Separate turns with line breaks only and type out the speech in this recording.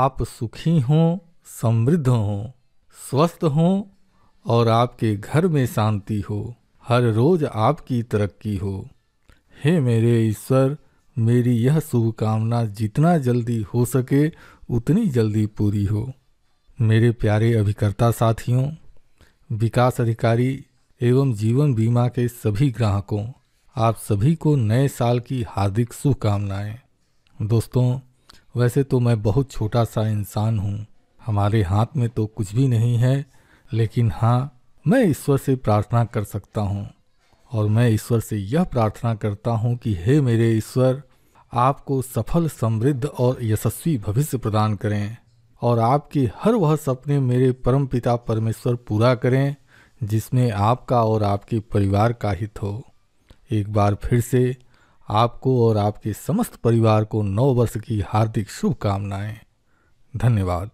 आप सुखी हों समृद्ध हों स्वस्थ हों और आपके घर में शांति हो हर रोज आपकी तरक्की हो हे मेरे ईश्वर मेरी यह शुभकामना जितना जल्दी हो सके उतनी जल्दी पूरी हो मेरे प्यारे अभिकर्ता साथियों विकास अधिकारी एवं जीवन बीमा के सभी ग्राहकों आप सभी को नए साल की हार्दिक शुभकामनाएं दोस्तों वैसे तो मैं बहुत छोटा सा इंसान हूँ हमारे हाथ में तो कुछ भी नहीं है लेकिन हाँ मैं ईश्वर से प्रार्थना कर सकता हूँ और मैं ईश्वर से यह प्रार्थना करता हूँ कि हे मेरे ईश्वर आपको सफल समृद्ध और यशस्वी भविष्य प्रदान करें और आपके हर वह सपने मेरे परम पिता परमेश्वर पूरा करें जिसमें आपका और आपके परिवार का हित हो एक बार फिर से आपको और आपके समस्त परिवार को नौ वर्ष की हार्दिक शुभकामनाएं धन्यवाद